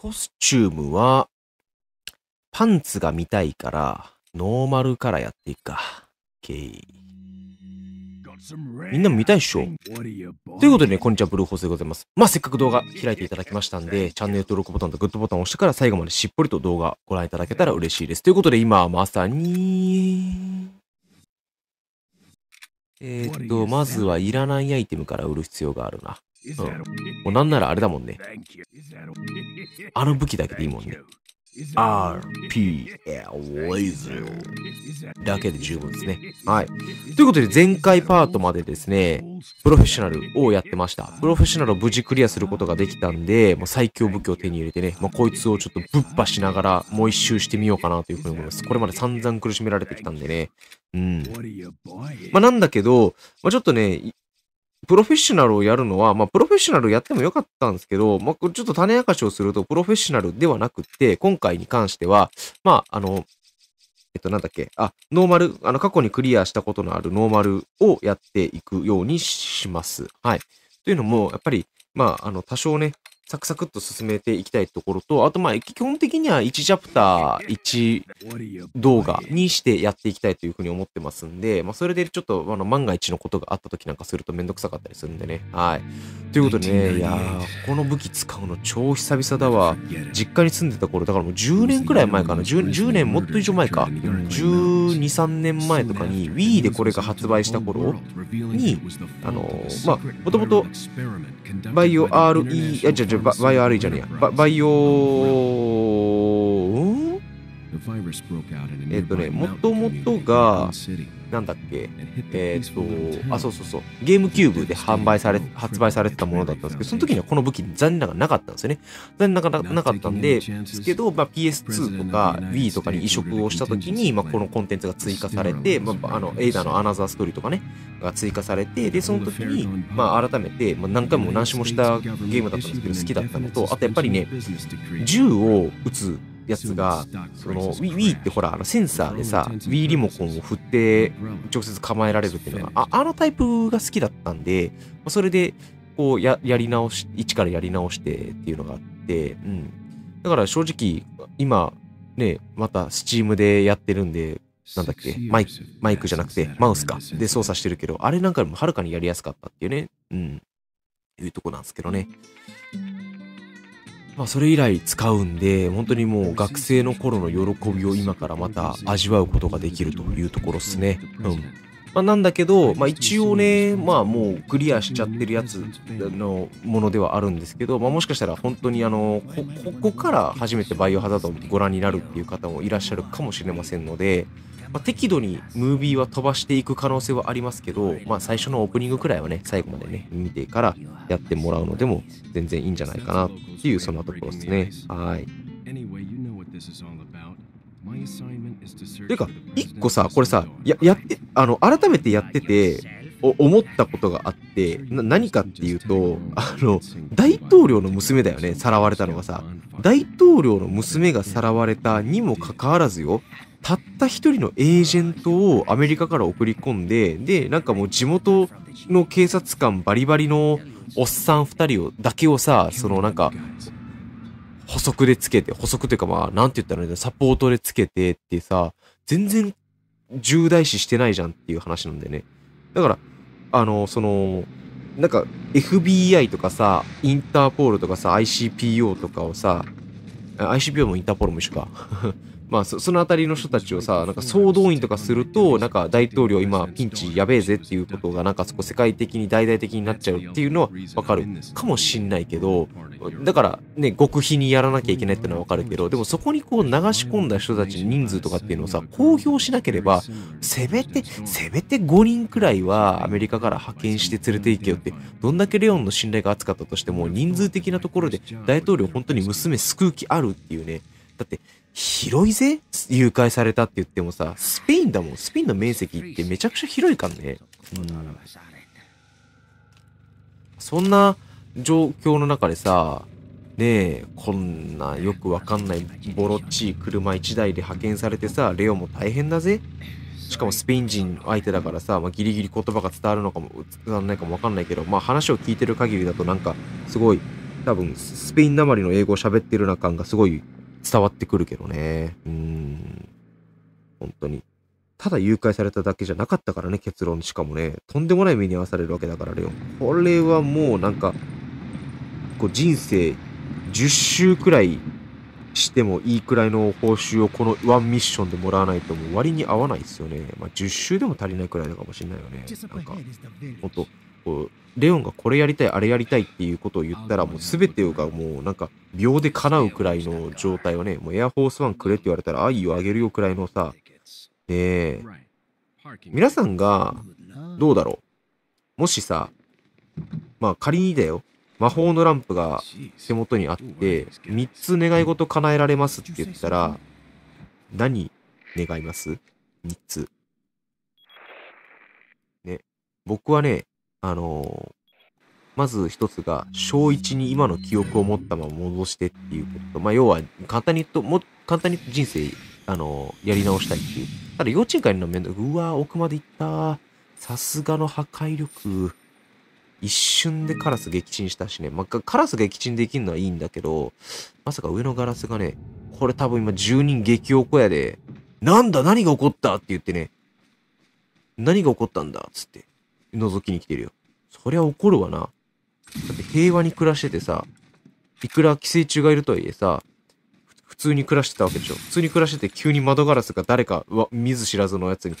コスチュームは、パンツが見たいから、ノーマルからやっていくか。OK。みんなも見たいっしょということでね、こんにちは、ブルーホースでございます。まあ、せっかく動画開いていただきましたんで、チャンネル登録ボタンとグッドボタンを押してから最後までしっぽりと動画ご覧いただけたら嬉しいです。ということで、今はまさに、えー、っと、まずはいらないアイテムから売る必要があるな。うん。もうなんならあれだもんね。あの武器だけでいいもんね。RPL レイザーだけで十分ですね。はい。ということで前回パートまでですね、プロフェッショナルをやってました。プロフェッショナルを無事クリアすることができたんで、もう最強武器を手に入れてね、まあ、こいつをちょっとぶっ破しながらもう一周してみようかなというふうに思います。これまで散々苦しめられてきたんでね。うん。まあ、なんだけど、まあ、ちょっとね、プロフェッショナルをやるのは、まあ、プロフェッショナルやってもよかったんですけど、まあ、ちょっと種明かしをすると、プロフェッショナルではなくて、今回に関しては、まあ、あの、えっと、なんだっけ、あ、ノーマル、あの、過去にクリアしたことのあるノーマルをやっていくようにします。はい。というのも、やっぱり、まあ、あの、多少ね、サクサクっと進めていきたいところと、あとまあ、基本的には1チャプター1動画にしてやっていきたいというふうに思ってますんで、まあ、それでちょっと、あの、万が一のことがあった時なんかするとめんどくさかったりするんでね。はい。ということでね、いやこの武器使うの超久々だわ。実家に住んでた頃、だからもう10年くらい前かな。10, 10年もっと以上前か。12、3年前とかに Wii でこれが発売した頃に、あのまあ、もともとバイオ RE、あ、じゃじゃ、バイオ RE じゃねえや。バイオ、えっ、とね、もともとが、なんだっけ、えっ、と、あ、そうそうそう、ゲームキューブで販売され、発売されてたものだったんですけど、その時にはこの武器残念ながらなかったんですよね。残念ながらなかったんで、ですけど、まあ、PS2 とか Wii とかに移植をした時に、まあ、このコンテンツが追加されて、まあ、あの、エイダーのアナザーストーリーとかね、が追加されて、で、その時に、まあ、改めて、まあ、何回も何周もしたゲームだったんですけど、好きだったのと、あとやっぱりね、銃を撃つやつがその Wii ってほらあのセンサーでさ Wii リモコンを振って直接構えられるっていうのがあのタイプが好きだったんでそれでこうややり直し一からやり直してっていうのがあって、うん、だから正直今ねまた Steam でやってるんでなんだっけマイマイクじゃなくてマウスかで操作してるけどあれなんかよりもはるかにやりやすかったっていうねうんいうとこなんですけどねまあ、それ以来使うんで本当にもう学生の頃の喜びを今からまた味わうことができるというところですね。うんまあ、なんだけど、まあ、一応ね、まあ、もうクリアしちゃってるやつのものではあるんですけど、まあ、もしかしたら本当にあのここから初めて「バイオハザード」をご覧になるっていう方もいらっしゃるかもしれませんので、まあ、適度にムービーは飛ばしていく可能性はありますけど、まあ、最初のオープニングくらいはね最後までね見てからやってもらうのでも全然いいんじゃないかなっていうそんなところですね。はいてか、一個さ、これさ、や、やって、あの、改めてやってて、思ったことがあって何かっていうと、あの、大統領の娘だよね、さらわれたのがさ。大統領の娘がさらわれたにもかかわらずよ、たった一人のエージェントをアメリカから送り込んで、で、なんかもう地元の警察官バリバリのおっさん二人を、だけをさ、そのなんか、補足でつけて、補足というかまあ、なんて言ったらいいんだサポートでつけてってさ、全然重大視してないじゃんっていう話なんだよね。だから、あの、その、なんか FBI とかさ、インターポールとかさ、ICPO とかをさ、ICPO もインターポールも一緒かまあそ、そのたりの人たちをさ、なんか総動員とかすると、なんか大統領今ピンチやべえぜっていうことが、なんかそこ世界的に大々的になっちゃうっていうのはわかるかもしんないけど、だからね、極秘にやらなきゃいけないってのはわかるけど、でもそこにこう流し込んだ人たち人数とかっていうのをさ、公表しなければ、せめて、せめて5人くらいはアメリカから派遣して連れて行けよって、どんだけレオンの信頼が厚かったとしても、人数的なところで大統領本当に娘救う気あるっていうね、だって広いぜ誘拐されたって言ってもさ、スペインだもん。スペインの面積ってめちゃくちゃ広いからね。うん。そんな状況の中でさ、ねえ、こんなよくわかんないボロっちい車1台で派遣されてさ、レオも大変だぜ。しかもスペイン人相手だからさ、まあ、ギリギリ言葉が伝わるのかも、伝わらないかもわかんないけど、まあ話を聞いてる限りだとなんか、すごい、多分、スペインなまりの英語を喋ってるような感がすごい伝わってくるけどね。うん。本当に。ただ誘拐されただけじゃなかったからね、結論。しかもね、とんでもない目に遭わされるわけだからレオン。これはもうなんか、こう人生10周くらいしてもいいくらいの報酬をこのワンミッションでもらわないともう割に合わないですよね。まあ、10周でも足りないくらいのかもしれないよね。なんか、ほんと、こう、レオンがこれやりたい、あれやりたいっていうことを言ったら、もうすべてがもうなんか秒で叶うくらいの状態をね、もうエアフォースワンくれって言われたら、愛をあげるよくらいのさ、ねえ、皆さんがどうだろうもしさ、まあ仮にだよ、魔法のランプが手元にあって、3つ願い事叶えられますって言ったら、何願います ?3 つ。ね。僕はね、あのまず一つが、小一に今の記憶を持ったまま戻してっていうことまあ、要は、簡単に言うと、も、簡単に人生、あの、やり直したいっていう。ただ、幼稚園からの面倒、うわ奥まで行ったさすがの破壊力。一瞬でカラス撃沈したしね。まあ、カラス撃沈できるのはいいんだけど、まさか上のガラスがね、これ多分今住人激おこやで、なんだ何が起こったって言ってね、何が起こったんだつって。覗きに来てるよ。そりゃ怒るわな。だって平和に暮らしててさ、いくら寄生虫がいるとはいえさ、普通に暮らしてたわけでしょ。普通に暮らしてて急に窓ガラスが誰か、うわ、見ず知らずのやつに、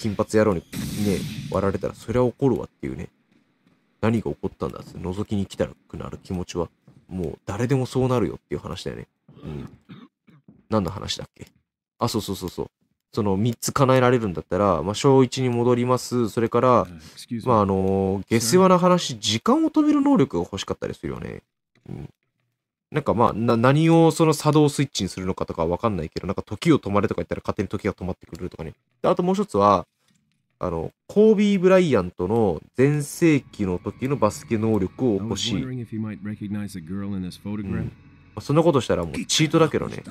金髪野郎にね、割られたら、そりゃ怒るわっていうね。何が起こったんだって覗きに来たくなる気持ちは、もう誰でもそうなるよっていう話だよね。うん。何の話だっけあ、そうそうそうそう。その3つ叶えられるんだったら、まあ、小1に戻ります。それから、まあ、あの、下世話な話、時間を止める能力が欲しかったりするよね。うん。なんかまあ、何をその作動スイッチにするのかとかわかんないけど、なんか時を止まれとか言ったら勝手に時が止まってくるとかね。であともう一つは、あの、コービー・ブライアントの全盛期の時のバスケ能力を欲しい。うん、そんなことしたらもうチートだけどね。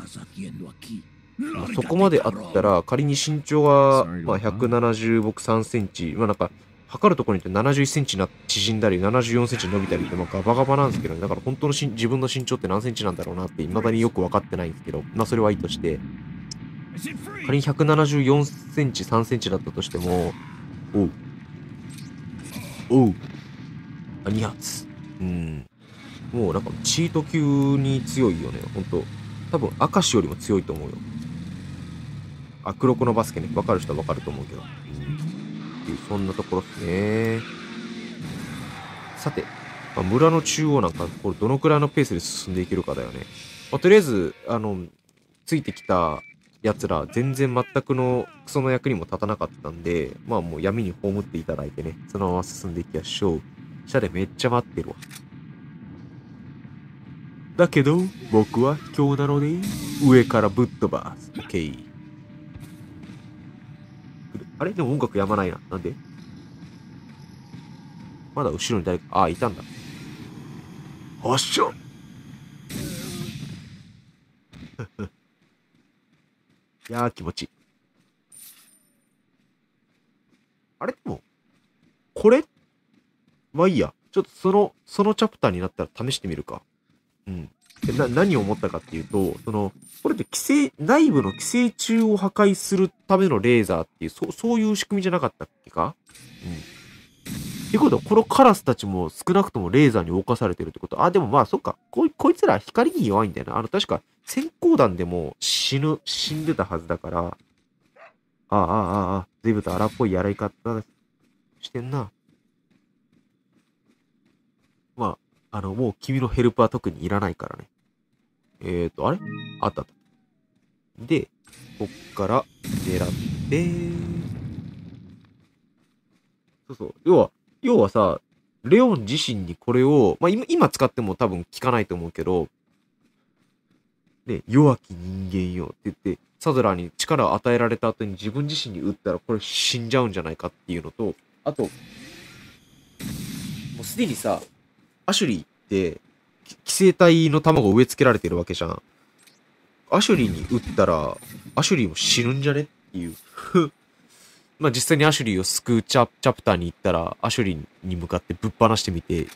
まあ、そこまであったら、仮に身長が、まあ、170僕3センチ、まあなんか、測るところによって71センチな縮んだり、74センチ伸びたりって、まあ、ガバガバなんですけど、ね、だから本当のし自分の身長って何センチなんだろうなって、未だによく分かってないんですけど、まあそれはいいとして、仮に174センチ、3センチだったとしても、おう。おう。あ、2発。うん。もうなんかチート級に強いよね、ほんと。多分明石よりも強いと思うよあ黒子のバスケね分かる人は分かると思うけどそんなところっすねさて、まあ、村の中央なんかこれどのくらいのペースで進んでいけるかだよね、まあ、とりあえずあのついてきた奴ら全然全くのクソの役にも立たなかったんでまあもう闇に葬っていただいてねそのまま進んでいきましょうシャレめっちゃ待ってるわだけど、僕は今日なのに、上からぶっ飛ばす。OK。あれでも音楽やまないな。なんでまだ後ろに誰か、ああ、いたんだ。あっしょ いやー、気持ちいい。あれでも、これまあいいや。ちょっとその、そのチャプターになったら試してみるか。うん。な何を思ったかっていうと、その、これって寄生、内部の寄生虫を破壊するためのレーザーっていう、そそういう仕組みじゃなかったっけかうん。ってことは、このカラスたちも少なくともレーザーに侵されてるってこと。あ、でもまあ、そっか。ここいつら光に弱いんだよな。あの、確か、閃光弾でも死ぬ、死んでたはずだから。ああ、ああ、ああ、随分と荒っぽいやらい方してんな。あの、もう君のヘルプは特にいらないからね。えーと、あれあったで、こっから狙って、そうそう。要は、要はさ、レオン自身にこれを、まあ、今、今使っても多分効かないと思うけど、ね、弱き人間よって言って、サドラーに力を与えられた後に自分自身に打ったらこれ死んじゃうんじゃないかっていうのと、あと、もうすでにさ、アシュリーって、寄生体の卵を植え付けられてるわけじゃん。アシュリーに打ったら、アシュリーも死ぬんじゃねっていう。まあ実際にアシュリーを救うチャチャプターに行ったら、アシュリーに向かってぶっ放してみて、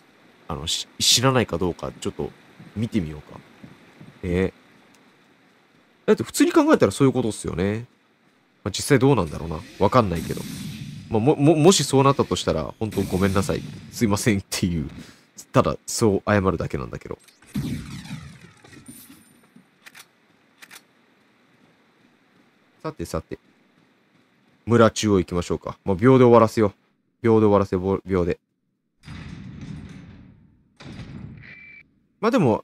あの、死なないかどうか、ちょっと見てみようか。えだって普通に考えたらそういうことっすよね。まあ、実際どうなんだろうな。わかんないけど。まあ、も、も、もしそうなったとしたら、本当ごめんなさい。すいませんっていうただ、そう謝るだけなんだけど。さてさて。村中央行きましょうか。もう秒で終わらせよ秒で終わらせ、秒で。まあでも、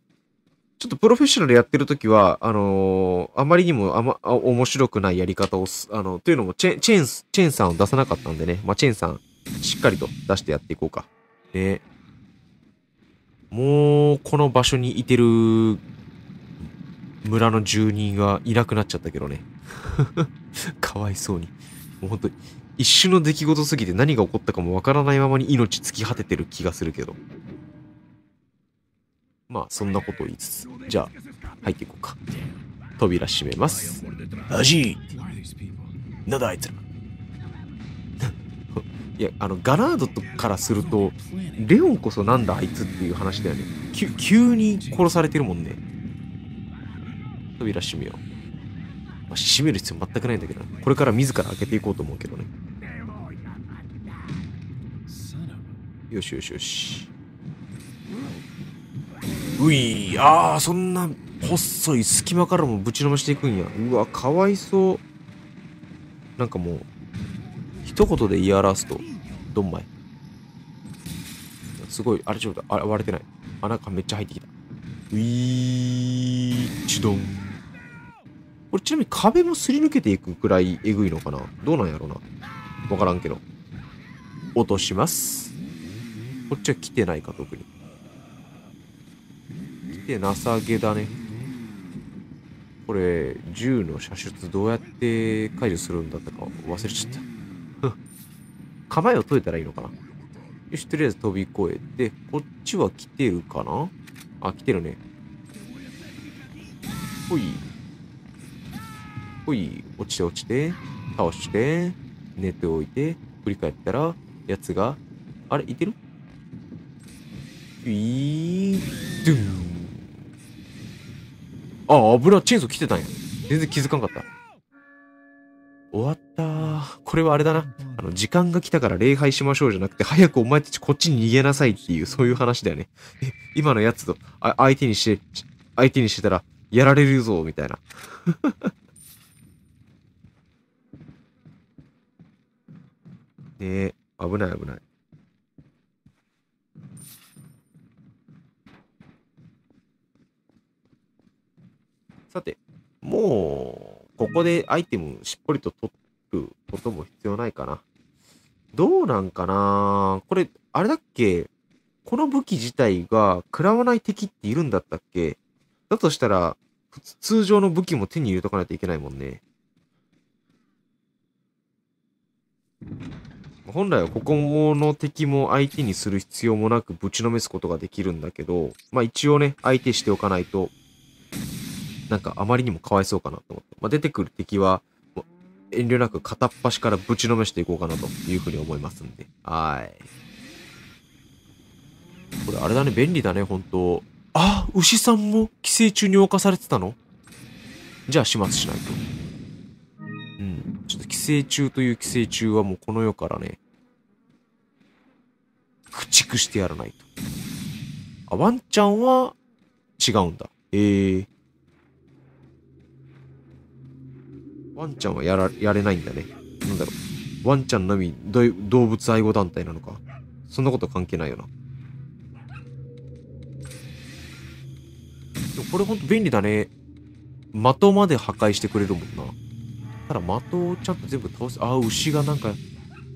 ちょっとプロフェッショナルやってるときは、あのー、あまりにもあま、あ面白くないやり方をす、あの、というのもチェ、チェン、チェンさんを出さなかったんでね。まあ、チェンさん、しっかりと出してやっていこうか。ね。もう、この場所にいてる村の住人がいなくなっちゃったけどね。かわいそうに。もうほんと、一瞬の出来事すぎて何が起こったかもわからないままに命尽き果ててる気がするけど。まあ、そんなことを言いつつ。じゃあ、入っていこうか。扉閉めます。アジーなんだあいつら。いや、あの、ガラードからすると、レオンこそなんだあいつっていう話だよね。急に殺されてるもんね。扉閉めよう。まあ、閉める必要全くないんだけど、これから自ら開けていこうと思うけどね。よしよしよし。ういああ、そんな細い隙間からもぶちのばしていくんや。うわ、かわいそう。なんかもう、一言で言い表すと、ドンマイ。すごい、あれちょっと、あれ割れてない。あ、なんかめっちゃ入ってきた。ウィー、チドン。これちなみに壁もすり抜けていくくらいえぐいのかなどうなんやろうなわからんけど。落とします。こっちは来てないか、特に。来てなさげだね。これ、銃の射出どうやって解除するんだったか忘れちゃった。構えを解いたらいいのかな。よし、とりあえず飛び越えて、こっちは来てるかなあ、来てるね。ほい。ほい。落ちて落ちて。倒して。寝ておいて。振り返ったら、やつが、あれ、いてるいー、ドゥン。あ、油、チェーンソー来てたんや。全然気づかんかった。これはあれだな。あの、時間が来たから礼拝しましょうじゃなくて、早くお前たちこっちに逃げなさいっていう、そういう話だよね。え、今のやつと、あ相手にして、相手にしてたら、やられるぞ、みたいな。ねえ、危ない危ない。さて、もう、ここでアイテムしっぽりと取っくことも必要ないかな。どうなんかなこれ、あれだっけこの武器自体が食らわない敵っているんだったっけだとしたら、通常の武器も手に入れとかないといけないもんね。本来はここの敵も相手にする必要もなくぶちのめすことができるんだけど、まあ一応ね、相手しておかないと、なんかあまりにもかわいそうかなと思って。まあ出てくる敵は、遠慮なく片っ端からぶちのめしていこうかなというふうに思いますんで。はい。これあれだね、便利だね、本当あ、牛さんも寄生虫に侵されてたのじゃあ始末しないと。うん。ちょっと寄生虫という寄生虫はもうこの世からね、駆逐してやらないと。あ、ワンちゃんは違うんだ。ええーワンちゃんはやらやれないんだね。なんだろう。ワンちゃんのみ動物愛護団体なのか。そんなこと関係ないよな。でもこれほんと便利だね。的まで破壊してくれるもんな。ただ的をちゃんと全部倒す。ああ、牛がなんか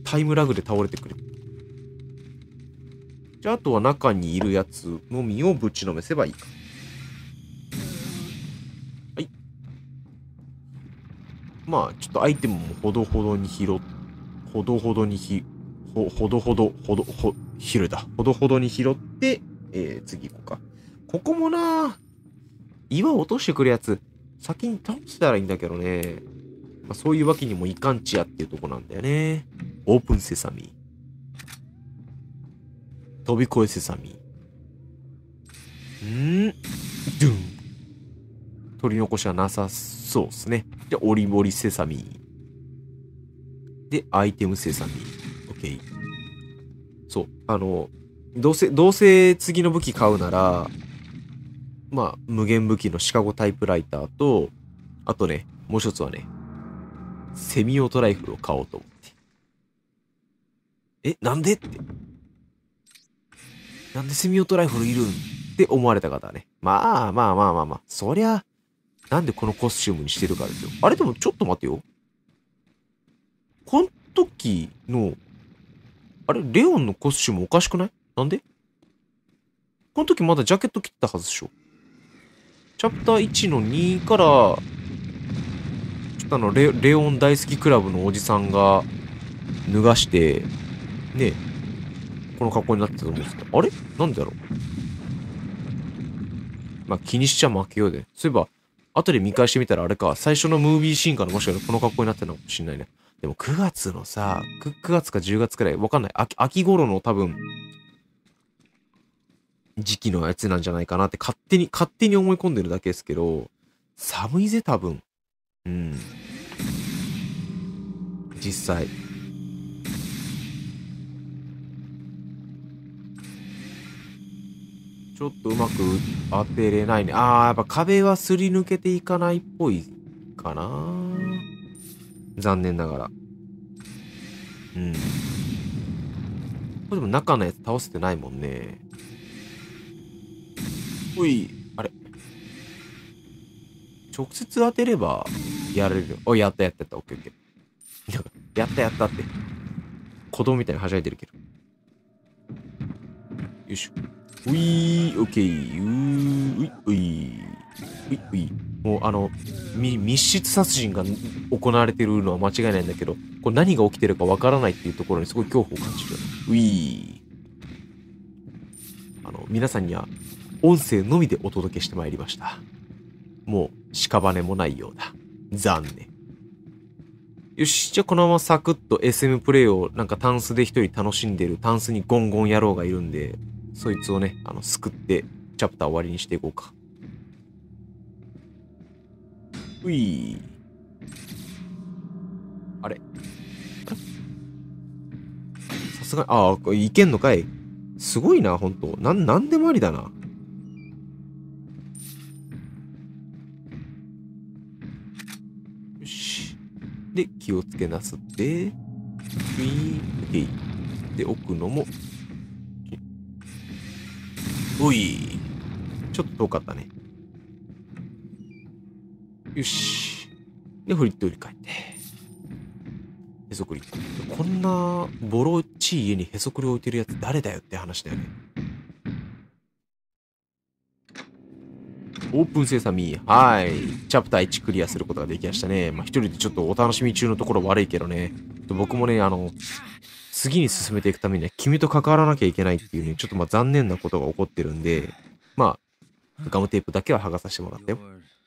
タイムラグで倒れてくれじゃあ、あとは中にいるやつのみをぶちのめせばいいか。まあ、ちょっとアイテムもほどほどに拾、っ、ほどほどにひ、ほ、ほどほど、ほど、ほ、ひるだ。ほどほどに拾って、えー、次行こうか。ここもな岩落としてくるやつ、先に倒せたらいいんだけどね。まあ、そういうわけにもいかんちやっていうとこなんだよね。オープンセサミ。飛び越えセサミ。んー、ドゥン。取り残しはなさそうっすね。で、オリボリセサミで、アイテムセサミオッケー。そう。あの、どうせ、どうせ次の武器買うなら、まあ、無限武器のシカゴタイプライターと、あとね、もう一つはね、セミオートライフルを買おうと思って。え、なんでって。なんでセミオートライフルいるんって思われた方はね。まあまあまあまあまあ、そりゃ、なんでこのコスチュームにしてるかですよ。あれでもちょっと待てよ。この時の、あれ、レオンのコスチュームおかしくないなんでこの時まだジャケット切ったはずでしょ。チャプター1の2から、ちょっとあのレ、レオン大好きクラブのおじさんが脱がして、ね、この格好になってたと思うんですけど、あれなんでだろうまあ、気にしちゃ負けようで。そういえば、後で見返してみたらあれか、最初のムービーシーンからもしかしたらこの格好になってるのかもしんないね。でも9月のさ、9, 月か10月くらい、わかんない。秋、秋頃の多分、時期のやつなんじゃないかなって勝手に、勝手に思い込んでるだけですけど、寒いぜ多分。うん。実際。ちょっとうまく当てれないね。ああ、やっぱ壁はすり抜けていかないっぽいかな。残念ながら。うん。これでも中のやつ倒せてないもんね。ほい、あれ。直接当てればやれる。おい、やったやったやった。オッケーオッケー。やったやったって。子供みたいにはしゃいでるけど。よいしょ。ウィー、オッケー、ィー、ウィーウィーウィーもうあの、密室殺人が行われてるのは間違いないんだけど、これ何が起きてるかわからないっていうところにすごい恐怖を感じる。ウィー。あの、皆さんには音声のみでお届けしてまいりました。もう屍もないようだ。残念。よし、じゃあこのままサクッと SM プレイをなんかタンスで一人楽しんでるタンスにゴンゴン野郎がいるんで、そいつをね、あの、救って、チャプター終わりにしていこうか。ういあれさすがに、ああ、いけんのかい。すごいな、ほんと。なん、なんでもありだな。よし。で、気をつけなすって、うい。ーン、で、奥のもおい。ちょっと遠かったね。よし。で、フリット売り帰って。へそくり。こんな、ボロちい家にへそくり置いてるやつ誰だよって話だよね。オープンセサミー。はい。チャプター1クリアすることができましたね。まあ、一人でちょっとお楽しみ中のところ悪いけどね。僕もね、あの、次に進めていくためには君と関わらなきゃいけないっていうね、ちょっとまあ残念なことが起こってるんで、まあ、ガムテープだけは剥がさせてもらったよ。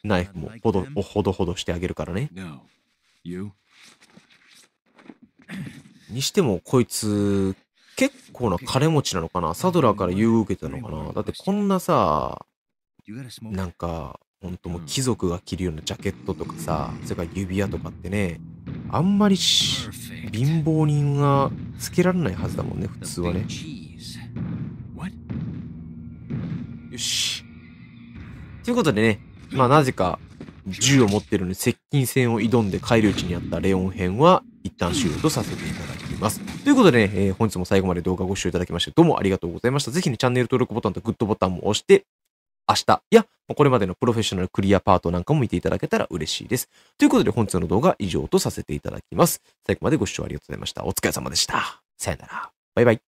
ナイフもほどほどほどしてあげるからね。にしても、こいつ、結構な金持ちなのかなサドラーから優遇受けてたのかなだってこんなさ、なんか、ほんともう貴族が着るようなジャケットとかさ、それから指輪とかってね、あんまり貧乏人がつけられないはずだもんね、普通はね。よし。ということでね、まあなぜか銃を持ってるのに接近戦を挑んで帰り討ちにあったレオン編は一旦終了とさせていただきます。ということでね、えー、本日も最後まで動画ご視聴いただきましてどうもありがとうございました。ぜひね、チャンネル登録ボタンとグッドボタンも押して、明日や、これまでのプロフェッショナルクリアパートなんかも見ていただけたら嬉しいです。ということで本日の動画は以上とさせていただきます。最後までご視聴ありがとうございました。お疲れ様でした。さよなら。バイバイ。